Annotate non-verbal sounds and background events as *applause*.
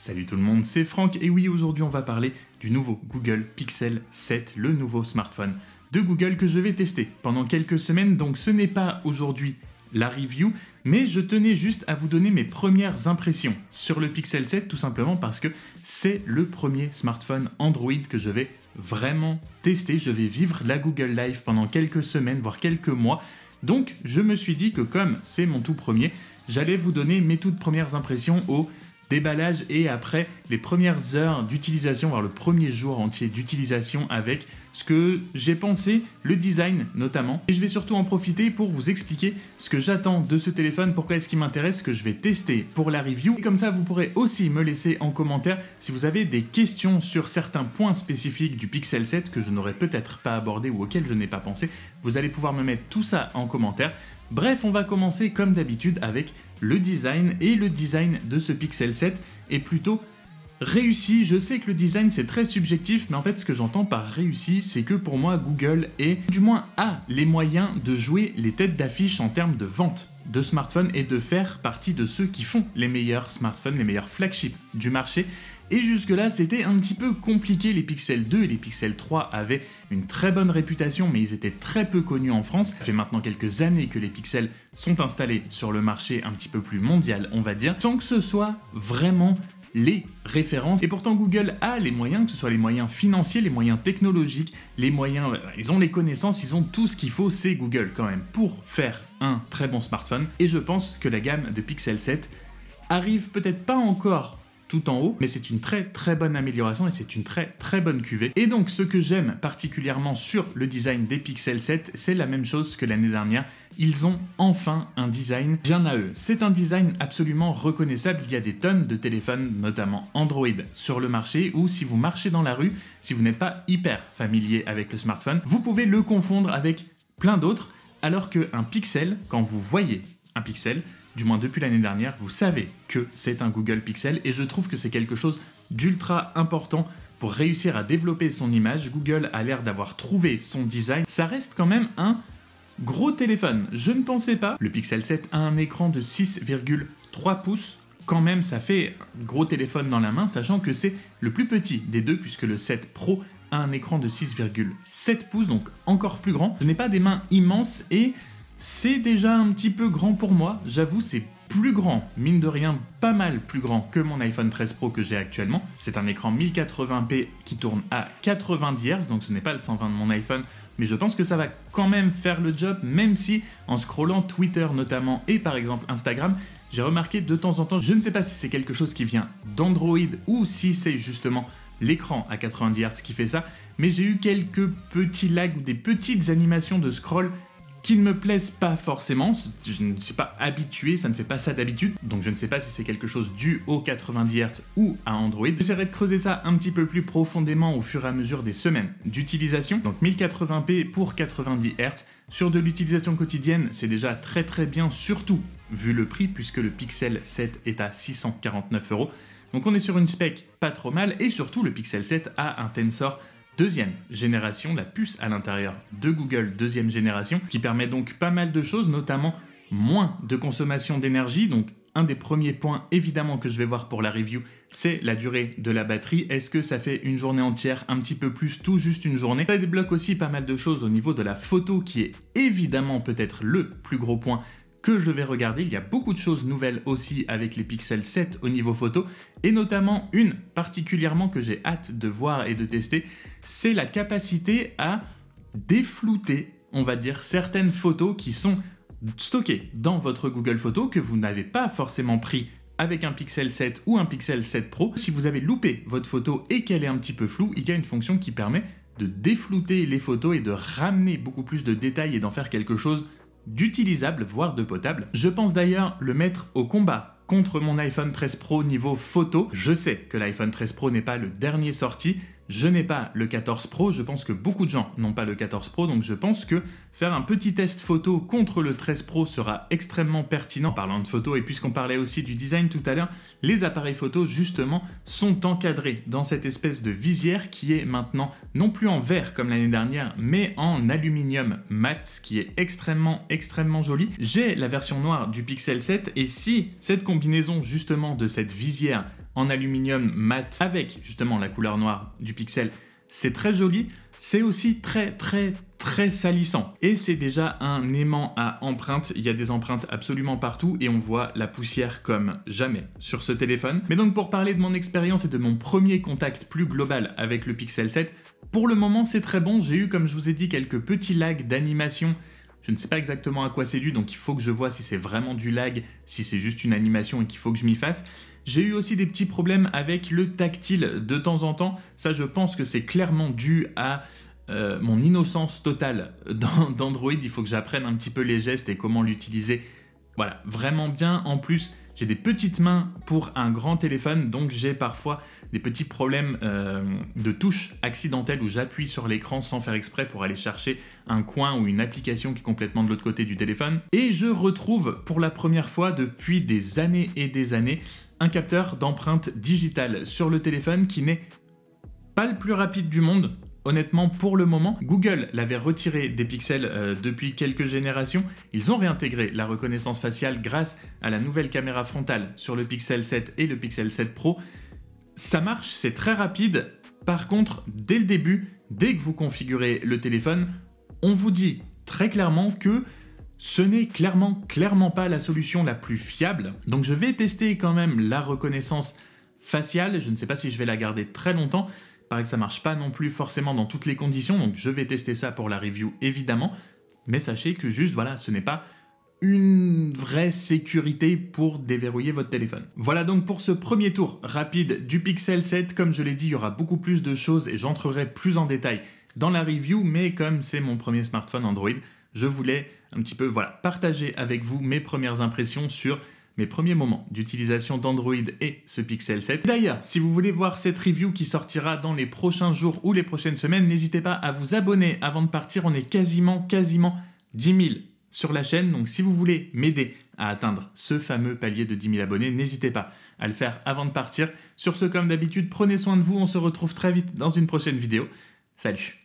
Salut tout le monde, c'est Franck et oui aujourd'hui on va parler du nouveau Google Pixel 7, le nouveau smartphone de Google que je vais tester pendant quelques semaines, donc ce n'est pas aujourd'hui la review, mais je tenais juste à vous donner mes premières impressions sur le Pixel 7, tout simplement parce que c'est le premier smartphone Android que je vais vraiment tester. Je vais vivre la Google Live pendant quelques semaines, voire quelques mois. Donc je me suis dit que comme c'est mon tout premier, j'allais vous donner mes toutes premières impressions au déballage et après les premières heures d'utilisation, voire le premier jour entier d'utilisation avec ce que j'ai pensé, le design notamment. Et je vais surtout en profiter pour vous expliquer ce que j'attends de ce téléphone, pourquoi est-ce qu'il m'intéresse, que je vais tester pour la review. Et comme ça, vous pourrez aussi me laisser en commentaire si vous avez des questions sur certains points spécifiques du Pixel 7 que je n'aurais peut-être pas abordé ou auxquels je n'ai pas pensé. Vous allez pouvoir me mettre tout ça en commentaire. Bref, on va commencer comme d'habitude avec le design, et le design de ce Pixel 7 est plutôt réussi. Je sais que le design c'est très subjectif, mais en fait ce que j'entends par réussi, c'est que pour moi Google est, du moins a les moyens de jouer les têtes d'affiche en termes de vente de smartphones et de faire partie de ceux qui font les meilleurs smartphones, les meilleurs flagships du marché. Et jusque-là, c'était un petit peu compliqué. Les Pixel 2 et les Pixel 3 avaient une très bonne réputation, mais ils étaient très peu connus en France. Ça fait maintenant quelques années que les Pixel sont installés sur le marché un petit peu plus mondial, on va dire, sans que ce soit vraiment les références. Et pourtant, Google a les moyens, que ce soit les moyens financiers, les moyens technologiques, les moyens. Ils ont les connaissances, ils ont tout ce qu'il faut, c'est Google quand même, pour faire un très bon smartphone. Et je pense que la gamme de Pixel 7 arrive peut-être pas encore tout en haut, mais c'est une très très bonne amélioration et c'est une très très bonne cuvée. Et donc ce que j'aime particulièrement sur le design des Pixel 7, c'est la même chose que l'année dernière, ils ont enfin un design bien à eux. C'est un design absolument reconnaissable, via des tonnes de téléphones, notamment Android, sur le marché, ou si vous marchez dans la rue, si vous n'êtes pas hyper familier avec le smartphone, vous pouvez le confondre avec plein d'autres, alors qu'un pixel, quand vous voyez un pixel, du moins depuis l'année dernière, vous savez que c'est un Google Pixel et je trouve que c'est quelque chose d'ultra important pour réussir à développer son image. Google a l'air d'avoir trouvé son design. Ça reste quand même un gros téléphone. Je ne pensais pas. Le Pixel 7 a un écran de 6,3 pouces. Quand même, ça fait un gros téléphone dans la main, sachant que c'est le plus petit des deux, puisque le 7 Pro a un écran de 6,7 pouces, donc encore plus grand. Je n'ai pas des mains immenses et c'est déjà un petit peu grand pour moi, j'avoue c'est plus grand, mine de rien pas mal plus grand que mon iPhone 13 Pro que j'ai actuellement. C'est un écran 1080p qui tourne à 90 Hz, donc ce n'est pas le 120 de mon iPhone, mais je pense que ça va quand même faire le job, même si en scrollant Twitter notamment et par exemple Instagram, j'ai remarqué de temps en temps, je ne sais pas si c'est quelque chose qui vient d'Android ou si c'est justement l'écran à 90 Hz qui fait ça, mais j'ai eu quelques petits lags ou des petites animations de scroll qui ne me plaisent pas forcément. Je ne suis pas habitué, ça ne fait pas ça d'habitude, donc je ne sais pas si c'est quelque chose dû aux 90 Hz ou à Android. J'essaierai de creuser ça un petit peu plus profondément au fur et à mesure des semaines d'utilisation. Donc 1080p pour 90 Hz. Sur de l'utilisation quotidienne, c'est déjà très très bien, surtout vu le prix, puisque le Pixel 7 est à 649 euros. Donc on est sur une spec pas trop mal, et surtout le Pixel 7 a un Tensor deuxième génération, la puce à l'intérieur de Google deuxième génération, qui permet donc pas mal de choses, notamment moins de consommation d'énergie. Donc un des premiers points évidemment que je vais voir pour la review, c'est la durée de la batterie. Est-ce que ça fait une journée entière, un petit peu plus, tout juste une journée Ça débloque aussi pas mal de choses au niveau de la photo qui est évidemment peut-être le plus gros point je vais regarder. Il y a beaucoup de choses nouvelles aussi avec les Pixel 7 au niveau photo, et notamment une particulièrement que j'ai hâte de voir et de tester, c'est la capacité à déflouter, on va dire, certaines photos qui sont stockées dans votre Google photo que vous n'avez pas forcément pris avec un Pixel 7 ou un Pixel 7 Pro. Si vous avez loupé votre photo et qu'elle est un petit peu floue, il y a une fonction qui permet de déflouter les photos et de ramener beaucoup plus de détails et d'en faire quelque chose d'utilisable, voire de potable. Je pense d'ailleurs le mettre au combat contre mon iPhone 13 Pro niveau photo. Je sais que l'iPhone 13 Pro n'est pas le dernier sorti, je n'ai pas le 14 Pro, je pense que beaucoup de gens n'ont pas le 14 Pro, donc je pense que faire un petit test photo contre le 13 Pro sera extrêmement pertinent. parlant de photo, et puisqu'on parlait aussi du design tout à l'heure, les appareils photo justement sont encadrés dans cette espèce de visière qui est maintenant non plus en verre comme l'année dernière, mais en aluminium mat, ce qui est extrêmement extrêmement joli. J'ai la version noire du Pixel 7 et si cette combinaison justement de cette visière en aluminium mat avec justement la couleur noire du pixel. C'est très joli, c'est aussi très très très salissant. Et c'est déjà un aimant à empreintes, il y a des empreintes absolument partout et on voit la poussière comme jamais sur ce téléphone. Mais donc pour parler de mon expérience et de mon premier contact plus global avec le Pixel 7, pour le moment c'est très bon, j'ai eu comme je vous ai dit quelques petits lags d'animation je ne sais pas exactement à quoi c'est dû, donc il faut que je vois si c'est vraiment du lag, si c'est juste une animation et qu'il faut que je m'y fasse. J'ai eu aussi des petits problèmes avec le tactile de temps en temps. Ça, je pense que c'est clairement dû à euh, mon innocence totale *laughs* d'Android. Il faut que j'apprenne un petit peu les gestes et comment l'utiliser. Voilà, vraiment bien. En plus, j'ai des petites mains pour un grand téléphone, donc j'ai parfois des petits problèmes euh, de touche accidentelle où j'appuie sur l'écran sans faire exprès pour aller chercher un coin ou une application qui est complètement de l'autre côté du téléphone. Et je retrouve pour la première fois depuis des années et des années un capteur d'empreinte digitale sur le téléphone qui n'est pas le plus rapide du monde. Honnêtement, pour le moment, Google l'avait retiré des pixels euh, depuis quelques générations. Ils ont réintégré la reconnaissance faciale grâce à la nouvelle caméra frontale sur le Pixel 7 et le Pixel 7 Pro. Ça marche, c'est très rapide. Par contre, dès le début, dès que vous configurez le téléphone, on vous dit très clairement que ce n'est clairement, clairement pas la solution la plus fiable, donc je vais tester quand même la reconnaissance faciale, je ne sais pas si je vais la garder très longtemps, paraît que ça marche pas non plus forcément dans toutes les conditions, donc je vais tester ça pour la review évidemment, mais sachez que juste voilà, ce n'est pas une vraie sécurité pour déverrouiller votre téléphone. Voilà donc pour ce premier tour rapide du Pixel 7. Comme je l'ai dit, il y aura beaucoup plus de choses et j'entrerai plus en détail dans la review, mais comme c'est mon premier smartphone Android, je voulais un petit peu partager avec vous mes premières impressions sur mes premiers moments d'utilisation d'Android et ce Pixel 7. D'ailleurs, si vous voulez voir cette review qui sortira dans les prochains jours ou les prochaines semaines, n'hésitez pas à vous abonner avant de partir. On est quasiment, quasiment 10 000 sur la chaîne. Donc si vous voulez m'aider à atteindre ce fameux palier de 10 000 abonnés, n'hésitez pas à le faire avant de partir. Sur ce, comme d'habitude, prenez soin de vous. On se retrouve très vite dans une prochaine vidéo. Salut